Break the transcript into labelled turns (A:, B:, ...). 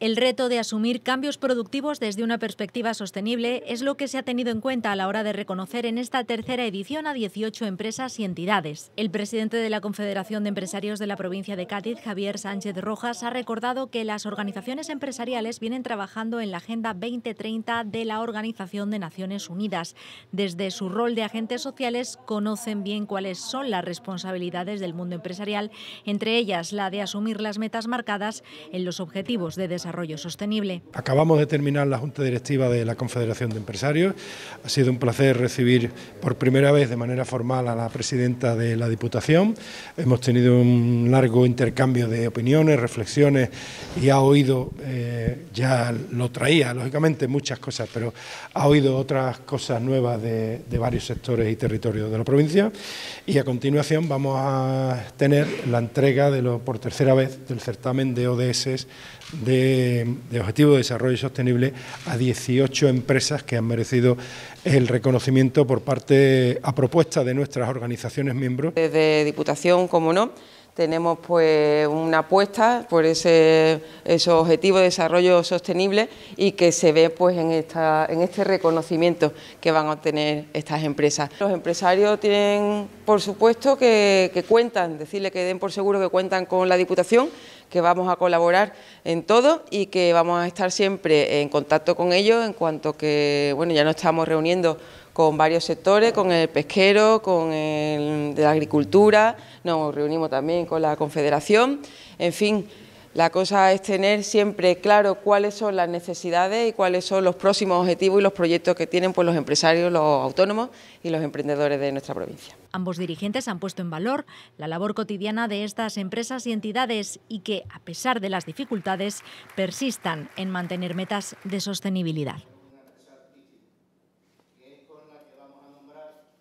A: El reto de asumir cambios productivos desde una perspectiva sostenible es lo que se ha tenido en cuenta a la hora de reconocer en esta tercera edición a 18 empresas y entidades. El presidente de la Confederación de Empresarios de la provincia de Cádiz, Javier Sánchez Rojas, ha recordado que las organizaciones empresariales vienen trabajando en la Agenda 2030 de la Organización de Naciones Unidas. Desde su rol de agentes sociales conocen bien cuáles son las responsabilidades del mundo empresarial, entre ellas la de asumir las metas marcadas en los objetivos de desarrollo Desarrollo Sostenible.
B: Acabamos de terminar la Junta Directiva de la Confederación de Empresarios. Ha sido un placer recibir por primera vez de manera formal a la presidenta de la Diputación. Hemos tenido un largo intercambio de opiniones, reflexiones y ha oído, eh, ya lo traía lógicamente muchas cosas, pero ha oído otras cosas nuevas de, de varios sectores y territorios de la provincia. Y a continuación vamos a tener la entrega de lo, por tercera vez del certamen de ODS de de, Objetivo de Desarrollo Sostenible a 18 empresas que han merecido el reconocimiento por parte, a propuesta de nuestras organizaciones miembros.
C: Desde Diputación, como no, tenemos pues una apuesta por ese, objetivo de desarrollo sostenible y que se ve pues en, esta, en este reconocimiento que van a obtener estas empresas. Los empresarios tienen, por supuesto, que, que cuentan, decirle que den por seguro que cuentan con la Diputación que vamos a colaborar en todo y que vamos a estar siempre en contacto con ellos en cuanto que, bueno, ya nos estamos reuniendo con varios sectores, con el pesquero, con el de la agricultura, nos reunimos también con la confederación, en fin... La cosa es tener siempre claro cuáles son las necesidades y cuáles son los próximos objetivos y los proyectos que tienen pues, los empresarios, los autónomos y los emprendedores de nuestra provincia.
A: Ambos dirigentes han puesto en valor la labor cotidiana de estas empresas y entidades y que, a pesar de las dificultades, persistan en mantener metas de sostenibilidad.